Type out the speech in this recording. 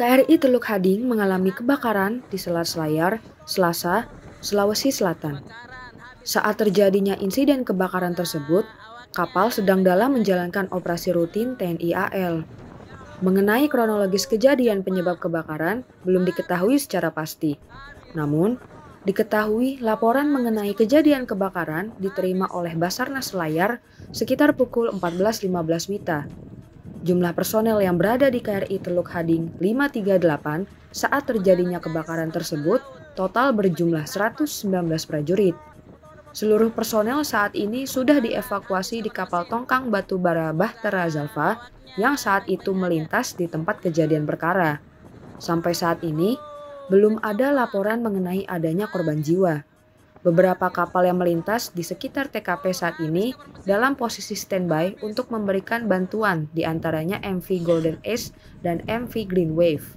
KRI Teluk Hading mengalami kebakaran di Selat Selayar, Selasa, Sulawesi Selatan. Saat terjadinya insiden kebakaran tersebut, kapal sedang dalam menjalankan operasi rutin TNI AL. Mengenai kronologis kejadian penyebab kebakaran belum diketahui secara pasti. Namun, diketahui laporan mengenai kejadian kebakaran diterima oleh Basarnas Selayar sekitar pukul 14.15 WITA Jumlah personel yang berada di KRI Teluk Hading 538 saat terjadinya kebakaran tersebut total berjumlah 119 prajurit. Seluruh personel saat ini sudah dievakuasi di kapal tongkang Batu Bara Bahtera Zalfa yang saat itu melintas di tempat kejadian perkara. Sampai saat ini, belum ada laporan mengenai adanya korban jiwa. Beberapa kapal yang melintas di sekitar TKP saat ini dalam posisi standby untuk memberikan bantuan diantaranya MV Golden Ace dan MV Green Wave.